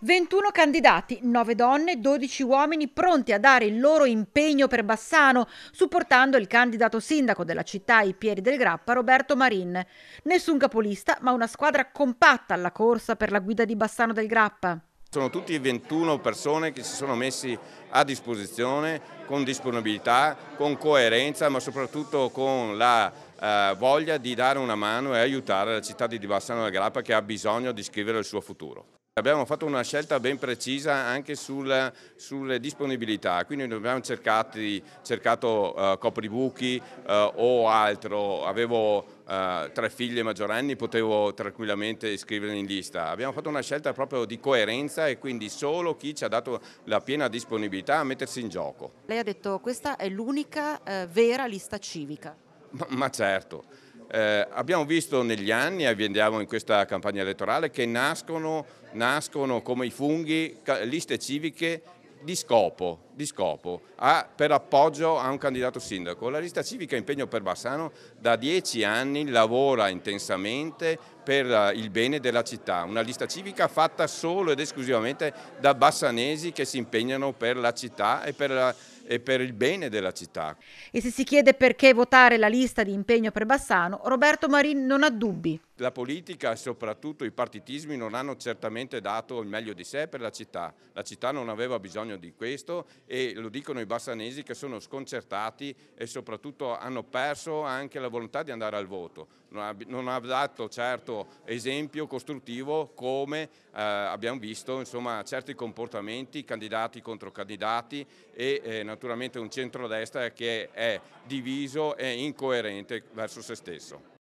21 candidati, 9 donne e 12 uomini pronti a dare il loro impegno per Bassano, supportando il candidato sindaco della città ai Pieri del Grappa, Roberto Marin. Nessun capolista, ma una squadra compatta alla corsa per la guida di Bassano del Grappa. Sono tutti 21 persone che si sono messi a disposizione con disponibilità, con coerenza, ma soprattutto con la eh, voglia di dare una mano e aiutare la città di Bassano del Grappa che ha bisogno di scrivere il suo futuro. Abbiamo fatto una scelta ben precisa anche sulla, sulle disponibilità, quindi non abbiamo cercati, cercato uh, copribuchi uh, o altro, avevo uh, tre figlie maggiorenni, potevo tranquillamente iscriverle in lista. Abbiamo fatto una scelta proprio di coerenza e quindi solo chi ci ha dato la piena disponibilità a mettersi in gioco. Lei ha detto che questa è l'unica vera lista civica. ma, ma certo. Eh, abbiamo visto negli anni, e eh, vediamo in questa campagna elettorale, che nascono, nascono come i funghi liste civiche di scopo, di scopo a, per appoggio a un candidato sindaco. La lista civica Impegno per Bassano da dieci anni lavora intensamente per eh, il bene della città, una lista civica fatta solo ed esclusivamente da bassanesi che si impegnano per la città e per la e per il bene della città. E se si chiede perché votare la lista di impegno per Bassano, Roberto Marin non ha dubbi. La politica e soprattutto i partitismi non hanno certamente dato il meglio di sé per la città. La città non aveva bisogno di questo e lo dicono i bassanesi che sono sconcertati e soprattutto hanno perso anche la volontà di andare al voto. Non ha, non ha dato certo esempio costruttivo come eh, abbiamo visto insomma, certi comportamenti, candidati contro candidati e eh, naturalmente un centrodestra che è diviso e incoerente verso se stesso.